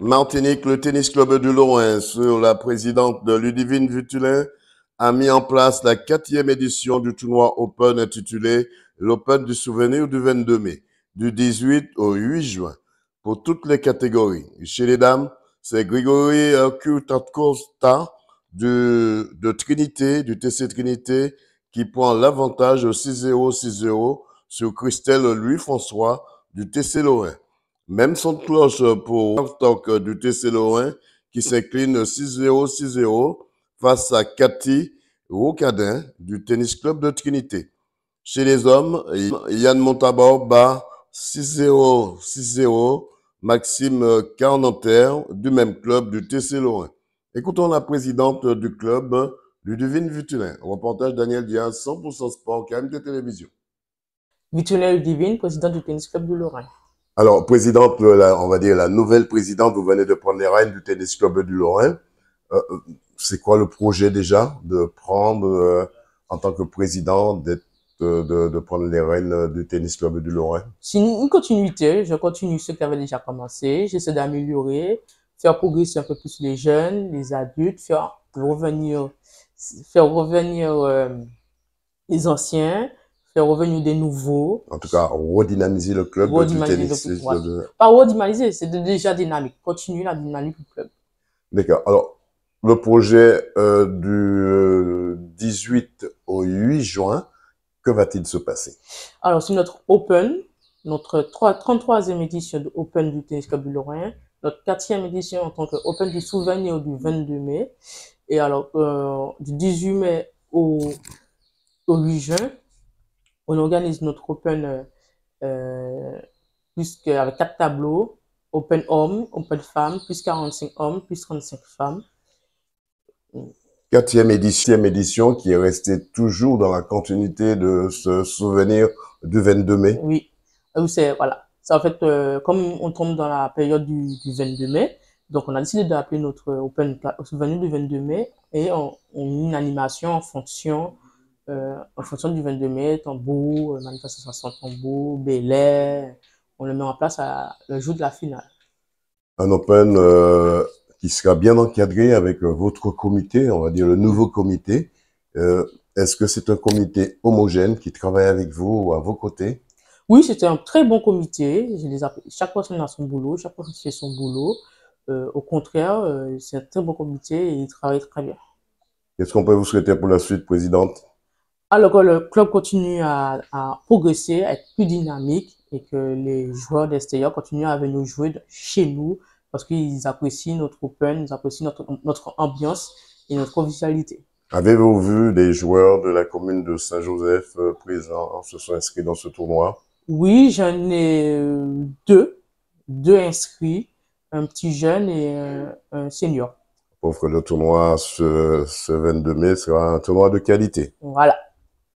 Martinique, le tennis club du Lorrain, sur la présidente de Ludivine Vutulin, a mis en place la quatrième édition du tournoi Open intitulé l'Open du souvenir du 22 mai, du 18 au 8 juin, pour toutes les catégories. Chez les dames, c'est Grégory Costa de, de Trinité, du TC Trinité, qui prend l'avantage au 6-0, 6-0 sur Christelle Louis-François du TC Lorrain. Même son cloche pour Stock euh, du TC Lorrain qui s'incline 6-0, 6-0 face à Cathy Rocadin du Tennis Club de Trinité. Chez les hommes, Yann Montabor bat 6-0, 6-0 Maxime Carnanter, du même club du TC Lorrain. Écoutons la présidente du club, Ludivine Vitulin. Reportage Daniel Diaz, 100% sport, KMT Télévision. Vitulin Ludivine, présidente du tennis club de Lorrain. Alors, présidente, on va dire la nouvelle présidente, vous venez de prendre les rênes du Tennis Club du Lorrain. Euh, euh, c'est quoi le projet déjà de prendre euh, en tant que président d'être de, de, prendre les rênes du tennis club du Lorrain C'est une, continuité. Je continue ce qui avait déjà commencé. J'essaie d'améliorer, faire progresser un peu plus les jeunes, les adultes, faire revenir, faire revenir les anciens, c'est revenu des nouveaux. En tout cas, redynamiser le club redynamiser du tennis. de... Pas redynamiser, c'est déjà dynamique. Continuer la dynamique du club. D'accord. Alors, le projet euh, du 18 euh, au 8 juin, que va-t-il se passer Alors, c'est notre Open, notre 33e édition de Open du Tennis Club du Lorrain, notre 4e édition en tant que Open du Souvenir du 22 mai. Et alors, euh, du 18 mai au, au 8 juin, on organise notre open euh, euh, avec quatre tableaux, open homme, open Femmes, plus 45 hommes, plus 35 femmes. Quatrième édition, édition qui est restée toujours dans la continuité de ce souvenir du 22 mai. Ah oui, c'est voilà. En fait, euh, comme on tombe dans la période du, du 22 mai, donc on a décidé d'appeler notre Open souvenir du 22 mai et on, une animation en fonction euh, en fonction du 22 mai, tambour, euh, manifestation sans tambour, belay, on le met en place à, le jour de la finale. Un open euh, qui sera bien encadré avec votre comité, on va dire le nouveau comité. Est-ce que c'est un comité homogène qui travaille avec vous ou à vos côtés Oui, c'était un très bon comité. les chaque personne a son boulot, chaque personne fait son boulot. au contraire, c'est un très bon comité et il travaille très bien. Qu'est-ce qu'on peut vous souhaiter pour la suite, Présidente alors ah, que le club continue à, progresser, à être plus dynamique et que les joueurs d'extérieur continuent à venir jouer chez nous parce qu'ils apprécient notre open, ils apprécient notre, ambiance et notre convivialité. Avez-vous vu des joueurs de la commune de Saint-Joseph euh, présents, hein, se sont inscrits dans ce tournoi Oui, j'en ai euh, deux, deux inscrits, un petit jeune et un, senior. Pour le tournoi ce, ce 22 mai sera un tournoi de qualité. Voilà.